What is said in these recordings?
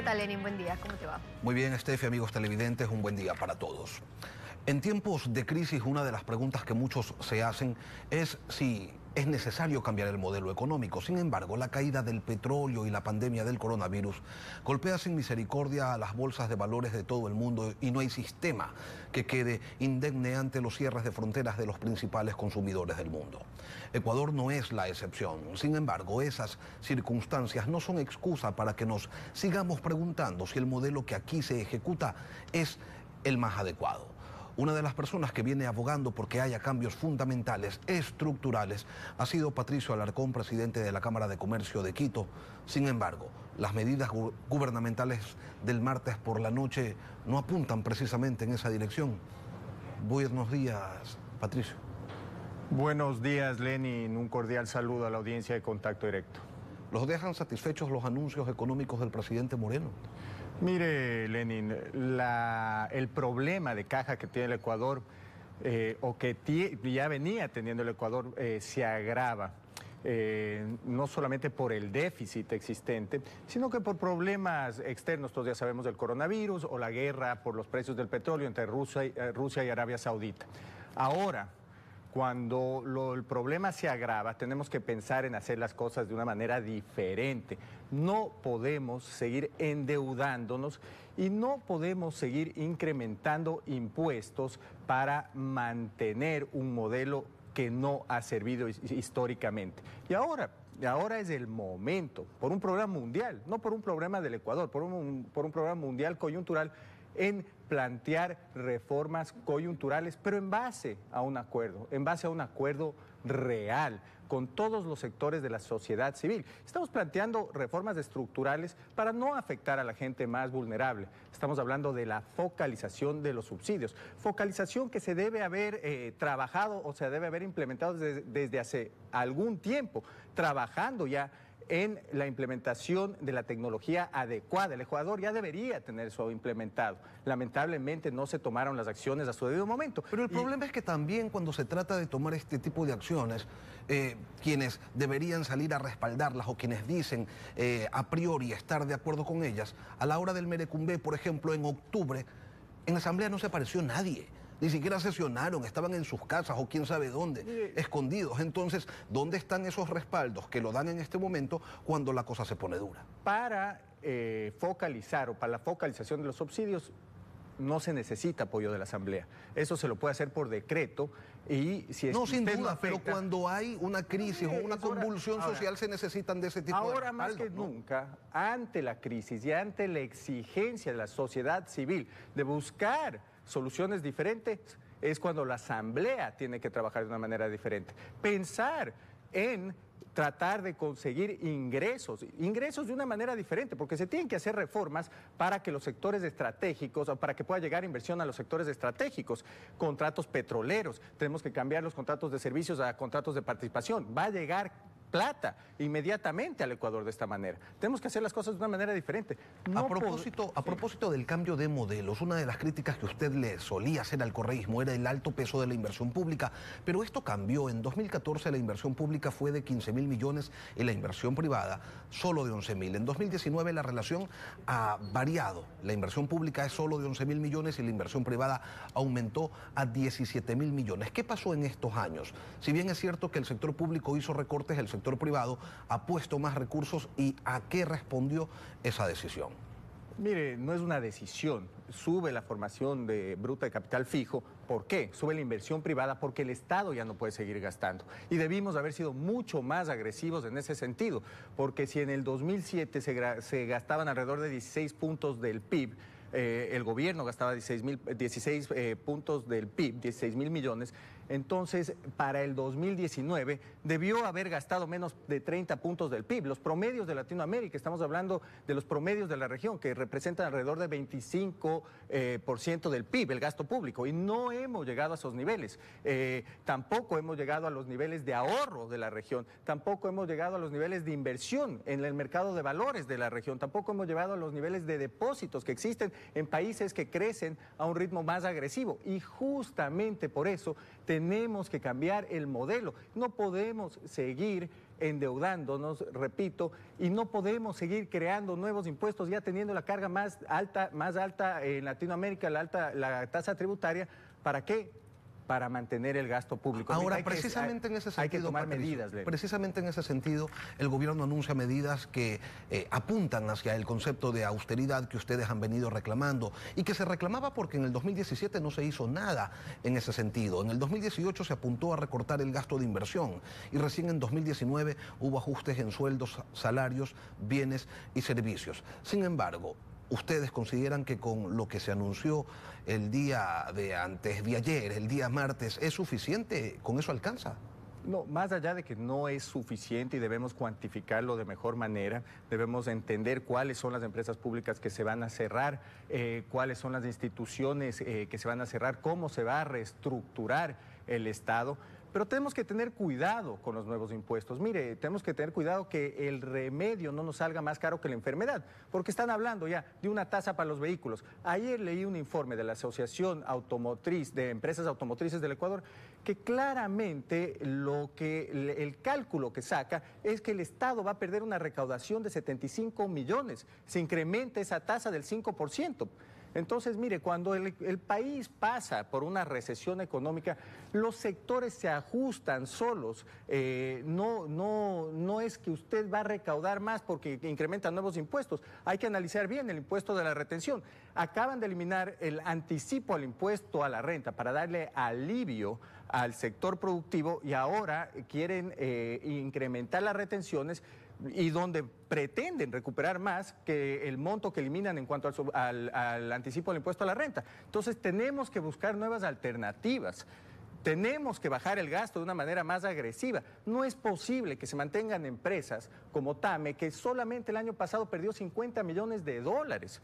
¿Qué tal, Lenin? Buen día, ¿cómo te va? Muy bien, Stefi, amigos televidentes, un buen día para todos. En tiempos de crisis, una de las preguntas que muchos se hacen es si es necesario cambiar el modelo económico. Sin embargo, la caída del petróleo y la pandemia del coronavirus golpea sin misericordia a las bolsas de valores de todo el mundo y no hay sistema que quede indemne ante los cierres de fronteras de los principales consumidores del mundo. Ecuador no es la excepción. Sin embargo, esas circunstancias no son excusa para que nos sigamos preguntando si el modelo que aquí se ejecuta es el más adecuado. Una de las personas que viene abogando porque haya cambios fundamentales, estructurales, ha sido Patricio Alarcón, presidente de la Cámara de Comercio de Quito. Sin embargo, las medidas gubernamentales del martes por la noche no apuntan precisamente en esa dirección. Buenos días, Patricio. Buenos días, Lenin. Un cordial saludo a la audiencia de Contacto Directo. ¿Los dejan satisfechos los anuncios económicos del presidente Moreno? Mire, Lenin, el problema de caja que tiene el Ecuador, eh, o que ya venía teniendo el Ecuador, eh, se agrava. Eh, no solamente por el déficit existente, sino que por problemas externos, todos ya sabemos del coronavirus o la guerra por los precios del petróleo entre Rusia y, Rusia y Arabia Saudita. Ahora, cuando el problema se agrava, tenemos que pensar en hacer las cosas de una manera diferente. No podemos seguir endeudándonos y no podemos seguir incrementando impuestos para mantener un modelo que no ha servido históricamente. Y ahora, ahora es el momento, por un programa mundial, no por un problema del Ecuador, por un, por un programa mundial coyuntural, en plantear reformas coyunturales, pero en base a un acuerdo, en base a un acuerdo real con todos los sectores de la sociedad civil. Estamos planteando reformas estructurales para no afectar a la gente más vulnerable. Estamos hablando de la focalización de los subsidios, focalización que se debe haber eh, trabajado o se debe haber implementado desde, desde hace algún tiempo, trabajando ya en la implementación de la tecnología adecuada. El jugador ya debería tener eso implementado. Lamentablemente no se tomaron las acciones a su debido momento. Pero el problema es que también cuando se trata de tomar este tipo de acciones, eh, quienes deberían salir a respaldarlas o quienes dicen eh, a priori estar de acuerdo con ellas, a la hora del Merecumbe, por ejemplo, en octubre, en la Asamblea no se apareció nadie. Ni siquiera sesionaron, estaban en sus casas o quién sabe dónde, escondidos. Entonces, ¿dónde están esos respaldos que lo dan en este momento cuando la cosa se pone dura? Para eh, focalizar o para la focalización de los subsidios, no se necesita apoyo de la Asamblea. Eso se lo puede hacer por decreto y si es No, sin duda, pero cuando hay una crisis o una convulsión social se necesitan de ese tipo de de Ahora más que nunca, ante la crisis y ante la exigencia de la sociedad civil de buscar soluciones diferentes, es cuando la Asamblea tiene que trabajar de una manera diferente. Pensar en tratar de conseguir ingresos, ingresos de una manera diferente, porque se tienen que hacer reformas para que los sectores estratégicos, para que pueda llegar inversión a los sectores estratégicos, contratos petroleros, tenemos que cambiar los contratos de servicios a contratos de participación, va a llegar plata inmediatamente al Ecuador de esta manera. Tenemos que hacer las cosas de una manera diferente. a, propósito, a propósito del cambio de modelos, una de las críticas que usted le solía hacer al correísmo era el alto peso de la inversión pública, pero esto cambió. En 2014 la inversión pública fue de 15 mil millones y la inversión privada solo de 11 mil. En 2019 la relación ha variado. La inversión pública es solo de 11 mil millones y la inversión privada aumentó a 17 mil millones. ¿Qué pasó en estos años? Si bien es cierto que el sector público hizo recortes, el sector sector privado ha puesto más recursos y a qué respondió esa decisión. Mire, no es una decisión. Sube la formación de bruta de capital fijo. ¿Por qué? Sube la inversión privada porque el Estado ya no puede seguir gastando. Y debimos haber sido mucho más agresivos en ese sentido, porque si en el 2007 se, gastaban alrededor de 16 puntos del PIB, eh, el gobierno gastaba 16, 16 eh, puntos del PIB, 16 mil millones, entonces, para el 2019 debió haber gastado menos de 30 puntos del PIB. Los promedios de Latinoamérica, estamos hablando de los promedios de la región, que representan alrededor de 25% eh, del PIB, el gasto público, y no hemos llegado a esos niveles. Eh, tampoco hemos llegado a los niveles de ahorro de la región, tampoco hemos llegado a los niveles de inversión en el mercado de valores de la región, tampoco hemos llegado a los niveles de depósitos que existen en países que crecen a un ritmo más agresivo. Y justamente por eso tenemos que cambiar el modelo. No podemos seguir endeudándonos, repito, y no podemos seguir creando nuevos impuestos, ya teniendo la carga más alta, más alta en Latinoamérica, la, alta, la tasa tributaria. ¿Para qué? para mantener el gasto público. Ahora, precisamente en ese sentido... Hay que tomar medidas. Precisamente en ese sentido, el gobierno anuncia medidas que eh, apuntan hacia el concepto de austeridad que ustedes han venido reclamando y que se reclamaba porque en el 2017 no se hizo nada en ese sentido. En el 2018 se apuntó a recortar el gasto de inversión y recién en 2019 hubo ajustes en sueldos, salarios, bienes y servicios. Sin embargo, ¿Ustedes consideran que con lo que se anunció el día de antes de ayer, el día martes, es suficiente? ¿Con eso alcanza? No, más allá de que no es suficiente y debemos cuantificarlo de mejor manera, debemos entender cuáles son las empresas públicas que se van a cerrar, eh, cuáles son las instituciones eh, que se van a cerrar, cómo se va a reestructurar el Estado. Pero tenemos que tener cuidado con los nuevos impuestos. Mire, tenemos que tener cuidado que el remedio no nos salga más caro que la enfermedad, porque están hablando ya de una tasa para los vehículos. Ayer leí un informe de la Asociación Automotriz de Empresas Automotrices del Ecuador que claramente lo que el cálculo que saca es que el Estado va a perder una recaudación de 75 millones. Se incrementa esa tasa del 5%. Entonces, mire, cuando el, país pasa por una recesión económica, los sectores se ajustan solos. Eh, no, no, no es que usted va a recaudar más porque incrementan nuevos impuestos. Hay que analizar bien el impuesto de la retención. Acaban de eliminar el anticipo al impuesto a la renta para darle alivio al sector productivo y ahora quieren eh, incrementar las retenciones y donde pretenden recuperar más que el monto que eliminan en cuanto al, al anticipo del impuesto a la renta. Entonces tenemos que buscar nuevas alternativas. Tenemos que bajar el gasto de una manera más agresiva. No es posible que se mantengan empresas como TAME, que solamente el año pasado perdió 50 millones de dólares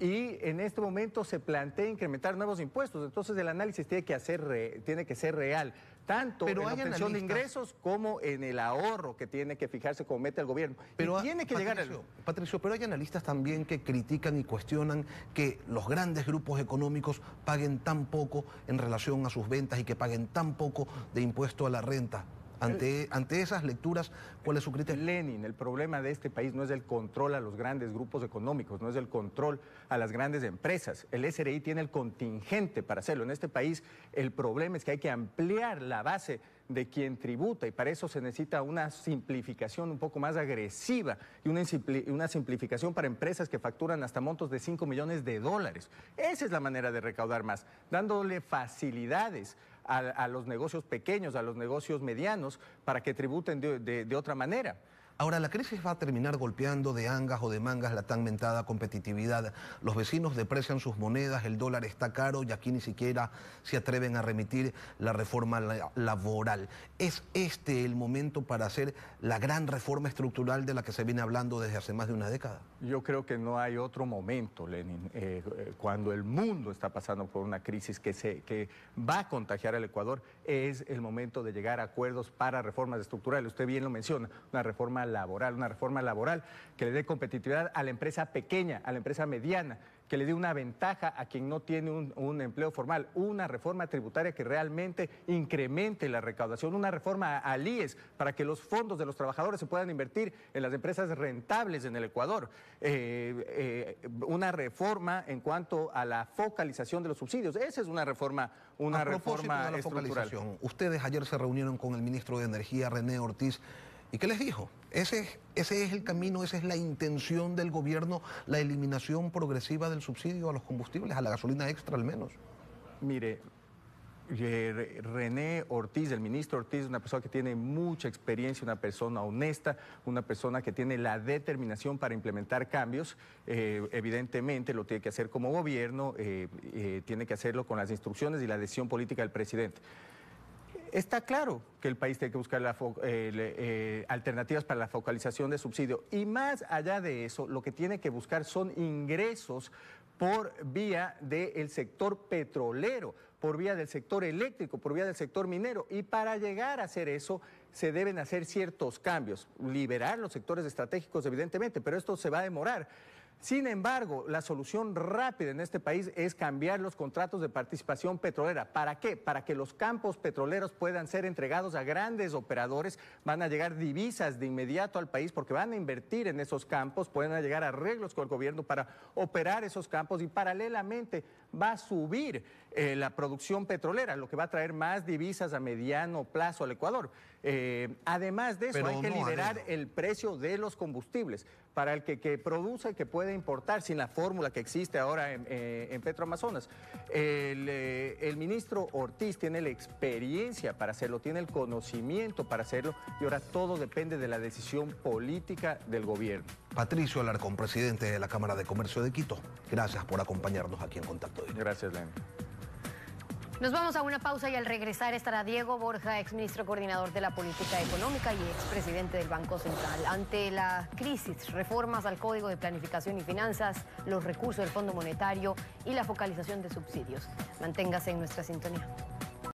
y en este momento se plantea incrementar nuevos impuestos. Entonces el análisis tiene que, hacer tiene que ser real, tanto en la de ingresos como en el ahorro que tiene que fijarse como meta el gobierno. Pero tiene que llegar Patricio, pero hay analistas también que critican y cuestionan que los grandes grupos económicos paguen tan poco en relación a sus ventas y que paguen tan poco de impuesto a la renta. Ante, esas lecturas, ¿cuál es su criterio? Lenin, el problema de este país no es el control a los grandes grupos económicos, no es el control a las grandes empresas. El SRI tiene el contingente para hacerlo. En este país el problema es que hay que ampliar la base de quien tributa y para eso se necesita una simplificación un poco más agresiva y una, una simplificación para empresas que facturan hasta montos de 5 millones de dólares. Esa es la manera de recaudar más, dándole facilidades a, los negocios pequeños, a los negocios medianos, para que tributen de otra manera. Ahora, la crisis va a terminar golpeando de angas o de mangas la tan mentada competitividad. Los vecinos deprecian sus monedas, el dólar está caro y aquí ni siquiera se atreven a remitir la reforma laboral. ¿Es este el momento para hacer la gran reforma estructural de la que se viene hablando desde hace más de una década? Yo creo que no hay otro momento, Lenin, eh, eh, cuando el mundo está pasando por una crisis que, se, que va a contagiar al Ecuador es el momento de llegar a acuerdos para reformas estructurales. Usted bien lo menciona, una reforma laboral, una reforma laboral que le dé competitividad a la empresa pequeña, a la empresa mediana que le dé una ventaja a quien no tiene un, empleo formal, una reforma tributaria que realmente incremente la recaudación, una reforma al IES para que los fondos de los trabajadores se puedan invertir en las empresas rentables en el Ecuador, eh, eh, una reforma en cuanto a la focalización de los subsidios. Esa es una reforma, una reforma de la Focalización, ustedes ayer se reunieron con el ministro de Energía, René Ortiz. ¿Y qué les dijo? Ese, es el camino, esa es la intención del gobierno, la eliminación progresiva del subsidio a los combustibles, a la gasolina extra al menos. Mire, eh, René Ortiz, el ministro Ortiz, una persona que tiene mucha experiencia, una persona honesta, una persona que tiene la determinación para implementar cambios. Eh, evidentemente lo tiene que hacer como gobierno, eh, tiene que hacerlo con las instrucciones y la decisión política del presidente. Está claro que el país tiene que buscar eh, eh, alternativas para la focalización de subsidio y más allá de eso, lo que tiene que buscar son ingresos por vía del sector petrolero, por vía del sector eléctrico, por vía del sector minero. Y para llegar a hacer eso se deben hacer ciertos cambios, liberar los sectores estratégicos evidentemente, pero esto se va a demorar. Sin embargo, la solución rápida en este país es cambiar los contratos de participación petrolera. ¿Para qué? Para que los campos petroleros puedan ser entregados a grandes operadores, van a llegar divisas de inmediato al país porque van a invertir en esos campos, pueden llegar arreglos con el gobierno para operar esos campos y paralelamente va a subir eh, la producción petrolera, lo que va a traer más divisas a mediano plazo al Ecuador. Eh, además de eso, hay que liderar el precio de los combustibles para el que, que y que puede importar sin la fórmula que existe ahora en, eh, Petroamazonas. Eh, el, ministro Ortiz tiene la experiencia para hacerlo, tiene el conocimiento para hacerlo y ahora todo depende de la decisión política del gobierno. Patricio Alarcón, presidente de la Cámara de Comercio de Quito, gracias por acompañarnos aquí en Contacto. Hoy. Gracias, Lenny. Nos vamos a una pausa y al regresar estará Diego Borja, exministro coordinador de la Política Económica y expresidente del Banco Central. Ante la crisis, reformas al Código de Planificación y Finanzas, los recursos del Fondo Monetario y la focalización de subsidios. Manténgase en nuestra sintonía.